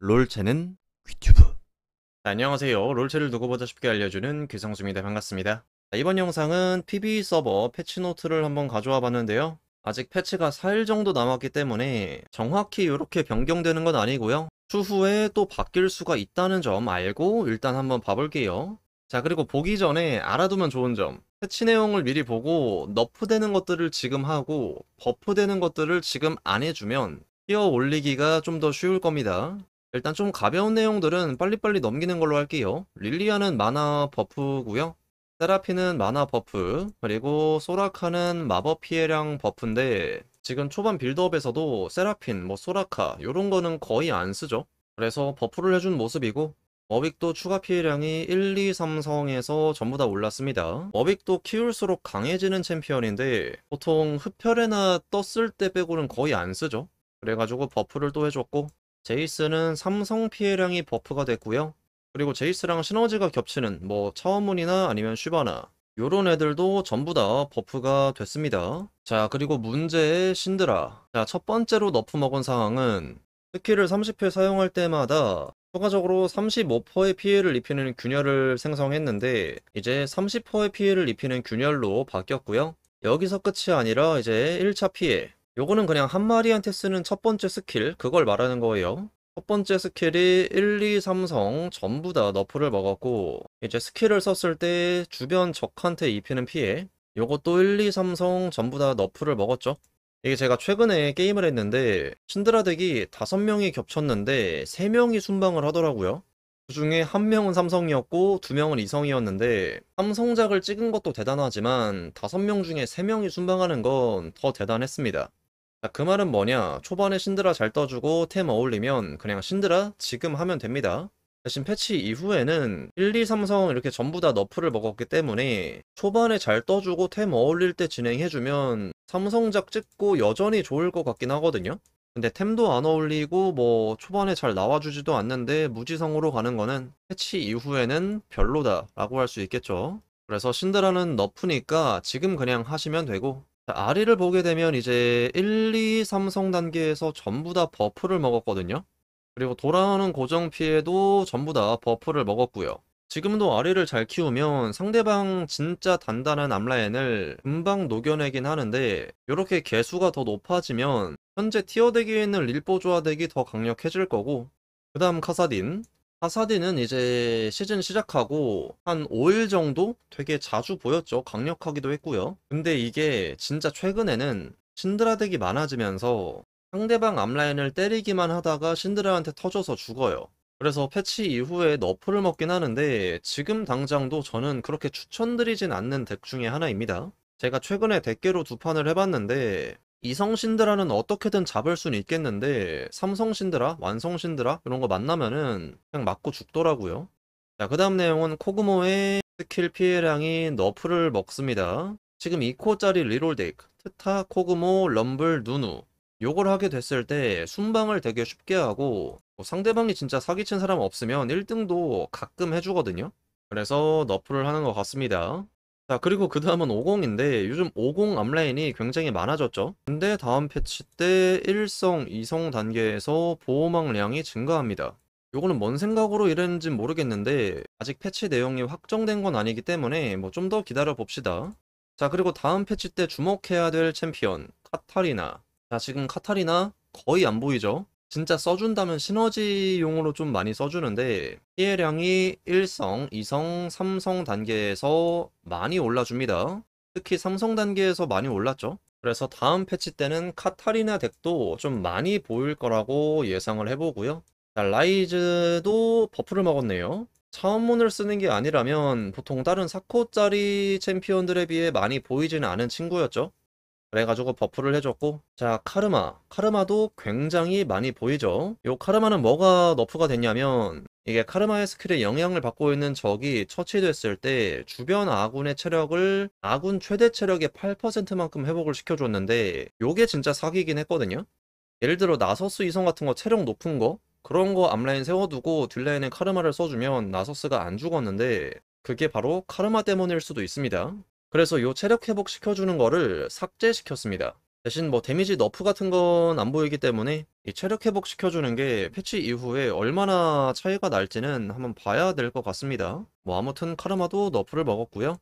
롤체는 유튜브 안녕하세요. 롤체를 누구보다 쉽게 알려주는 귀성수입니다. 반갑습니다. 자, 이번 영상은 PB 서버 패치노트를 한번 가져와 봤는데요. 아직 패치가 4일 정도 남았기 때문에 정확히 이렇게 변경되는 건 아니고요. 추후에 또 바뀔 수가 있다는 점 알고 일단 한번 봐볼게요. 자 그리고 보기 전에 알아두면 좋은 점 패치 내용을 미리 보고 너프되는 것들을 지금 하고 버프되는 것들을 지금 안 해주면 끼어 올리기가 좀 더 쉬울 겁니다. 일단 좀 가벼운 내용들은 빨리빨리 넘기는 걸로 할게요. 릴리아는 만화 버프고요. 세라피는 만화 버프, 그리고 소라카는 마법 피해량 버프인데 지금 초반 빌드업에서도 세라핀, 뭐 소라카 요런 거는 거의 안 쓰죠. 그래서 버프를 해준 모습이고 어빅도 추가 피해량이 1, 2, 3성에서 전부 다 올랐습니다. 어빅도 키울수록 강해지는 챔피언인데 보통 흡혈에나 떴을 때 빼고는 거의 안 쓰죠. 그래가지고 버프를 또 해줬고 제이스는 삼성 피해량이 버프가 됐고요. 그리고 제이스랑 시너지가 겹치는 뭐 차원문이나 아니면 슈바나 요런 애들도 전부 다 버프가 됐습니다. 자 그리고 문제의 신드라 자첫 번째로 너프 먹은 상황은 스킬을 30회 사용할 때마다 추가적으로 35%의 피해를 입히는 균열을 생성했는데 이제 30%의 피해를 입히는 균열로 바뀌었고요. 여기서 끝이 아니라 이제 1차 피해 요거는 그냥 한 마리한테 쓰는 첫 번째 스킬 그걸 말하는 거예요. 첫 번째 스킬이 1, 2, 3성 전부 다 너프를 먹었고 이제 스킬을 썼을 때 주변 적한테 입히는 피해 요것도 1, 2, 3성 전부 다 너프를 먹었죠. 이게 제가 최근에 게임을 했는데 신드라 덱이 5명이 겹쳤는데 3명이 순방을 하더라고요. 그 중에 한 명은 삼성이었고 두 명은 이성이었는데 삼성작을 찍은 것도 대단하지만 다섯 명 중에 세 명이 순방하는 건 더 대단했습니다. 아, 그 말은 뭐냐? 초반에 신드라 잘 떠주고 템 어울리면 그냥 신드라 지금 하면 됩니다. 대신 패치 이후에는 1, 2, 3성 이렇게 전부 다 너프를 먹었기 때문에 초반에 잘 떠주고 템 어울릴 때 진행해주면 삼성작 찍고 여전히 좋을 것 같긴 하거든요. 근데 템도 안 어울리고 뭐 초반에 잘 나와주지도 않는데 무지성으로 가는 거는 패치 이후에는 별로다 라고 할 수 있겠죠. 그래서 신드라는 너프니까 지금 그냥 하시면 되고 아리를 보게 되면 이제 1, 2, 3성 단계에서 전부 다 버프를 먹었거든요. 그리고 돌아오는 고정 피해도 전부 다 버프를 먹었고요. 지금도 아리를 잘 키우면 상대방 진짜 단단한 암라인을 금방 녹여내긴 하는데 이렇게 개수가 더 높아지면 현재 티어 대기에 있는 릴보 조아 덱이 더 강력해질 거고 그 다음 카사딘 하사딘은 이제 시즌 시작하고 한 5일 정도 되게 자주 보였죠. 강력하기도 했고요. 근데 이게 진짜 최근에는 신드라 덱이 많아지면서 상대방 암라인을 때리기만 하다가 신드라한테 터져서 죽어요. 그래서 패치 이후에 너프를 먹긴 하는데 지금 당장도 저는 그렇게 추천드리진 않는 덱 중에 하나입니다. 제가 최근에 덱계로 두 판을 해봤는데 이성 신드라는 어떻게든 잡을 수는 있겠는데 삼성 신드라, 완성 신드라 이런 거 만나면은 그냥 맞고 죽더라고요. 자, 그 다음 내용은 코그모의 스킬 피해량이 너프를 먹습니다. 지금 2코짜리 리롤 덱, 트타, 코그모, 럼블, 누누 요걸 하게 됐을 때 순방을 되게 쉽게 하고 뭐 상대방이 진짜 사기친 사람 없으면 1등도 가끔 해주거든요. 그래서 너프를 하는 것 같습니다. 자 그리고 그 다음은 50인데 요즘 50 암라인이 굉장히 많아졌죠 근데 다음 패치 때 1성, 2성 단계에서 보호막량이 증가합니다 요거는 뭔 생각으로 이랬는지 모르겠는데 아직 패치 내용이 확정된 건 아니기 때문에 뭐 좀 더 기다려 봅시다 자 그리고 다음 패치 때 주목해야 될 챔피언 카타리나 자 지금 카타리나 거의 안 보이죠 진짜 써준다면 시너지용으로 좀 많이 써주는데 피해량이 1성, 2성, 3성 단계에서 많이 올라줍니다. 특히 3성 단계에서 많이 올랐죠. 그래서 다음 패치 때는 카타리나 덱도 좀 많이 보일 거라고 예상을 해보고요. 자, 라이즈도 버프를 먹었네요. 차원문을 쓰는 게 아니라면 보통 다른 4코짜리 챔피언들에 비해 많이 보이지는 않은 친구였죠. 그래가지고 버프를 해줬고 자 카르마 카르마도 굉장히 많이 보이죠 요 카르마는 뭐가 너프가 됐냐면 이게 카르마의 스킬에 영향을 받고 있는 적이 처치됐을 때 주변 아군의 체력을 아군 최대 체력의 8%만큼 회복을 시켜줬는데 요게 진짜 사기긴 했거든요 예를 들어 나서스 이성 같은 거 체력 높은 거 그런 거 앞라인 세워두고 뒷라인에 카르마를 써주면 나서스가 안 죽었는데 그게 바로 카르마 때문일 수도 있습니다 그래서 요 체력 회복 시켜주는 거를 삭제시켰습니다. 대신 뭐 데미지 너프 같은 건 안 보이기 때문에 이 체력 회복 시켜주는 게 패치 이후에 얼마나 차이가 날지는 한번 봐야 될 것 같습니다. 뭐 아무튼 카르마도 너프를 먹었고요.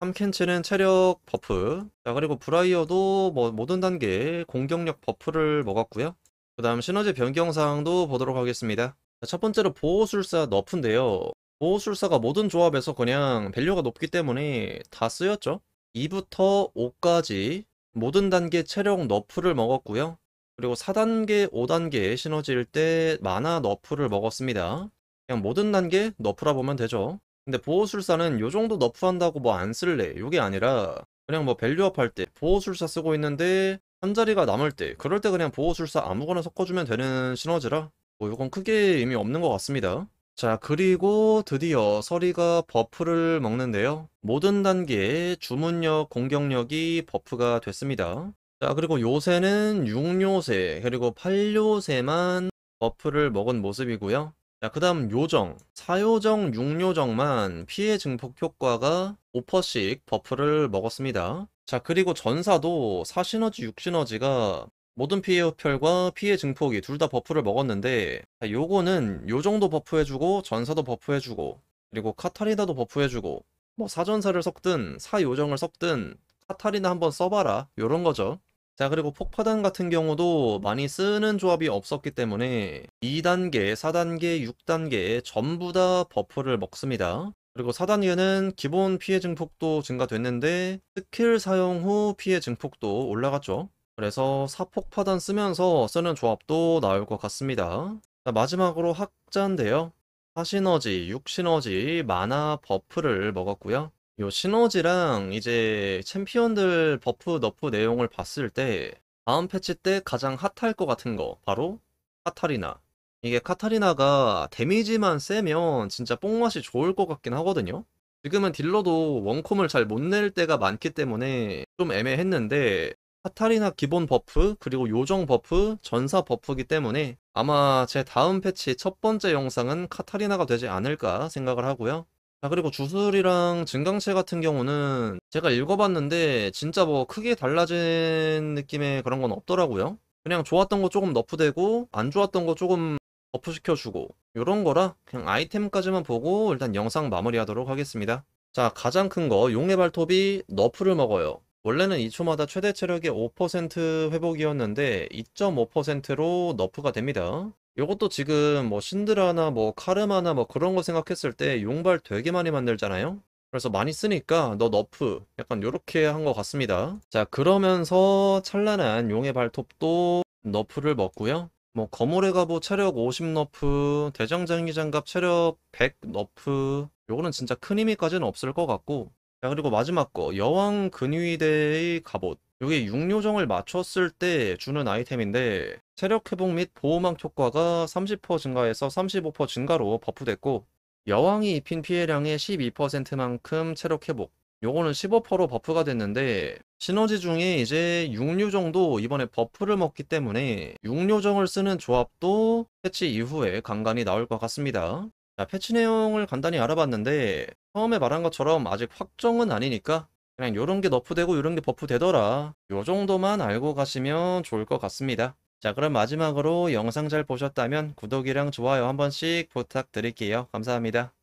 함켄치는 체력 버프, 자 그리고 브라이어도 뭐 모든 단계에 공격력 버프를 먹었고요. 그 다음 시너지 변경사항도 보도록 하겠습니다. 첫 번째로 보호술사 너프인데요. 보호술사가 모든 조합에서 그냥 밸류가 높기 때문에 다 쓰였죠. 2부터 5까지 모든 단계 체력 너프를 먹었고요. 그리고 4단계, 5단계 시너지일 때 마나 너프를 먹었습니다. 그냥 모든 단계 너프라 보면 되죠. 근데 보호술사는 요정도 너프한다고 뭐 안 쓸래 이게 아니라 그냥 뭐 밸류업 할 때 보호술사 쓰고 있는데 한 자리가 남을 때 그럴 때 그냥 보호술사 아무거나 섞어주면 되는 시너지라 뭐 이건 크게 의미 없는 것 같습니다. 자, 그리고 드디어 서리가 버프를 먹는데요. 모든 단계에 주문력, 공격력이 버프가 됐습니다. 자, 그리고 요새는 6요새, 그리고 8요새만 버프를 먹은 모습이고요. 자, 그 다음 요정, 4요정, 6요정만 피해 증폭 효과가 5%씩 버프를 먹었습니다. 자, 그리고 전사도 4시너지, 6시너지가 모든 피해 흡혈과 피해 증폭이 둘 다 버프를 먹었는데 요거는 요정도 버프해주고 전사도 버프해주고 그리고 카타리나도 버프해주고 뭐 사전사를 섞든 사요정을 섞든 카타리나 한번 써봐라 요런 거죠 자 그리고 폭파단 같은 경우도 많이 쓰는 조합이 없었기 때문에 2단계, 4단계, 6단계 전부 다 버프를 먹습니다 그리고 4단계는 기본 피해 증폭도 증가됐는데 스킬 사용 후 피해 증폭도 올라갔죠 그래서 사폭파단 쓰면서 쓰는 조합도 나올 것 같습니다. 자, 마지막으로 학자인데요. 4시너지6시너지 만화 버프를 먹었고요. 이 시너지랑 이제 챔피언들 버프 너프 내용을 봤을 때 다음 패치 때 가장 핫할 것 같은 거 바로 카타리나 이게 카타리나가 데미지만 세면 진짜 뽕맛이 좋을 것 같긴 하거든요 지금은 딜러도 원콤을 잘 못 낼 때가 많기 때문에 좀 애매했는데 카타리나 기본 버프, 그리고 요정 버프, 전사 버프기 때문에 아마 제 다음 패치 첫 번째 영상은 카타리나가 되지 않을까 생각을 하고요. 자 그리고 주술이랑 증강체 같은 경우는 제가 읽어봤는데 진짜 뭐 크게 달라진 느낌의 그런 건 없더라고요. 그냥 좋았던 거 조금 너프되고 안 좋았던 거 조금 버프시켜주고 이런 거라 그냥 아이템까지만 보고 일단 영상 마무리하도록 하겠습니다. 자 가장 큰 거 용의 발톱이 너프를 먹어요. 원래는 2초마다 최대 체력의 5% 회복이었는데 2.5%로 너프가 됩니다. 이것도 지금 뭐 신드라나 뭐 카르마나 뭐 그런 거 생각했을 때 용발 되게 많이 만들잖아요? 그래서 많이 쓰니까 너 너프 약간 요렇게 한 것 같습니다. 자 그러면서 찬란한 용의 발톱도 너프를 먹고요. 뭐 거물의 가보 체력 50 너프, 대장장기 장갑 체력 100 너프 요거는 진짜 큰힘이까지는 없을 것 같고 자 그리고 마지막 거 여왕 근위대의 갑옷 이게 육요정을 맞췄을 때 주는 아이템인데 체력 회복 및보호망 효과가 30% 증가해서 35% 증가로 버프됐고 여왕이 입힌 피해량의 12%만큼 체력 회복 요거는 15%로 버프가 됐는데 시너지 중에 이제 육류정도 이번에 버프를 먹기 때문에 육류정을 쓰는 조합도 패치 이후에 간간히 나올 것 같습니다. 자, 패치 내용을 간단히 알아봤는데 처음에 말한 것처럼 아직 확정은 아니니까 그냥 요런 게 너프되고 요런 게 버프되더라 요 정도만 알고 가시면 좋을 것 같습니다 자 그럼 마지막으로 영상 잘 보셨다면 구독이랑 좋아요 한 번씩 부탁드릴게요 감사합니다